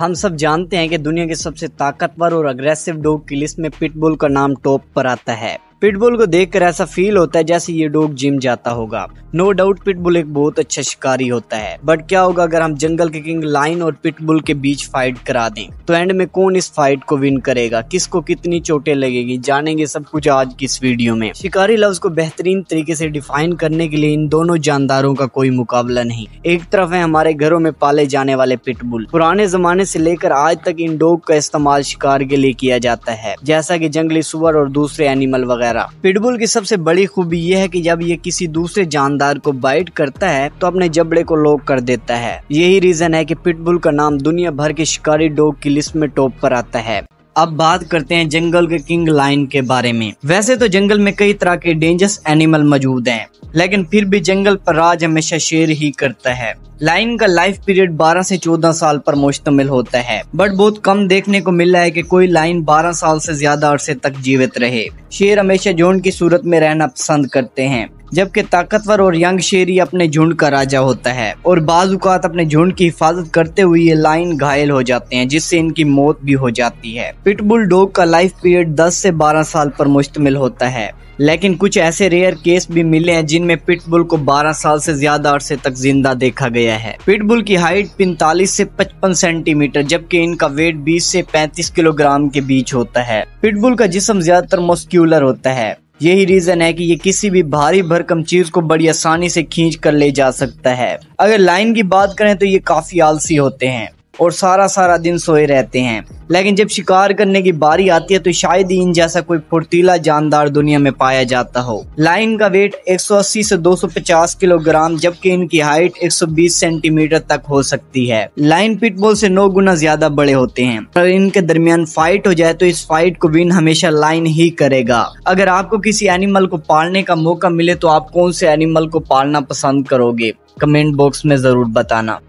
हम सब जानते हैं कि दुनिया के सबसे ताकतवर और अग्रेसिव डॉग की लिस्ट में पिटबुल का नाम टॉप पर आता है पिटबुल को देखकर ऐसा फील होता है जैसे ये डॉग जिम जाता होगा नो डाउट पिटबुल एक बहुत अच्छा शिकारी होता है बट क्या होगा अगर हम जंगल के किंग लाइन और पिटबुल के बीच फाइट करा दें तो एंड में कौन इस फाइट को विन करेगा किसको कितनी चोटें लगेगी जानेंगे सब कुछ आज की इस वीडियो में शिकारी लफ्ज को बेहतरीन तरीके से डिफाइन करने के लिए इन दोनों जानदारों का कोई मुकाबला नहीं एक तरफ है हमारे घरों में पाले जाने वाले पिटबुल पुराने जमाने से लेकर आज तक इन डॉग का इस्तेमाल शिकार के लिए किया जाता है जैसा की जंगली सुअर और दूसरे एनिमल वगैरह वगैरह पिटबुल की सबसे बड़ी खूबी यह है कि जब ये किसी दूसरे जानदार को बाइट करता है तो अपने जबड़े को लॉक कर देता है यही रीजन है कि पिटबुल का नाम दुनिया भर के शिकारी डॉग की लिस्ट में टॉप पर आता है अब बात करते हैं जंगल के किंग लाइन के बारे में वैसे तो जंगल में कई तरह के डेंजरस एनिमल मौजूद हैं लेकिन फिर भी जंगल पर राज हमेशा शेर ही करता है लाइन का लाइफ पीरियड 12 से 14 साल पर मुश्तमिल होता है बट बहुत कम देखने को मिला है कि कोई लाइन 12 साल से ज्यादा अरसे तक जीवित रहे शेर हमेशा जोन की सूरत में रहना पसंद करते हैं जबकि ताकतवर और यंग शेरी अपने झुंड का राजा होता है और बाजुकात अपने झुंड की हिफाजत करते हुए ये लाइन घायल हो जाते हैं जिससे इनकी मौत भी हो जाती है पिटबुल डॉग का लाइफ पीरियड 10 से 12 साल पर मुश्तमिल होता है लेकिन कुछ ऐसे रेयर केस भी मिले हैं जिनमें पिटबुल को 12 साल से ज्यादा अरसे तक जिंदा देखा गया है पिटबुल की हाइट 45 से 55 सेंटीमीटर जबकि इनका वेट 20 से 35 किलोग्राम के बीच होता है पिटबुल का जिसम ज्यादातर मस्क्यूलर होता है यही रीज़न है कि ये किसी भी भारी भरकम चीज़ को बड़ी आसानी से खींच कर ले जा सकता है अगर लाइन की बात करें तो ये काफ़ी आलसी होते हैं और सारा सारा दिन सोए रहते हैं लेकिन जब शिकार करने की बारी आती है तो शायद ही इन जैसा कोई फुर्तीला जानदार दुनिया में पाया जाता हो लाइन का वेट 180 से 250 किलोग्राम जबकि इनकी हाइट 120 सेंटीमीटर तक हो सकती है लाइन पिटबॉल से नौ गुना ज्यादा बड़े होते हैं पर इनके दरमियान फाइट हो जाए तो इस फाइट को विन हमेशा लाइन ही करेगा अगर आपको किसी एनिमल को पालने का मौका मिले तो आप कौन से एनिमल को पालना पसंद करोगे कमेंट बॉक्स में जरूर बताना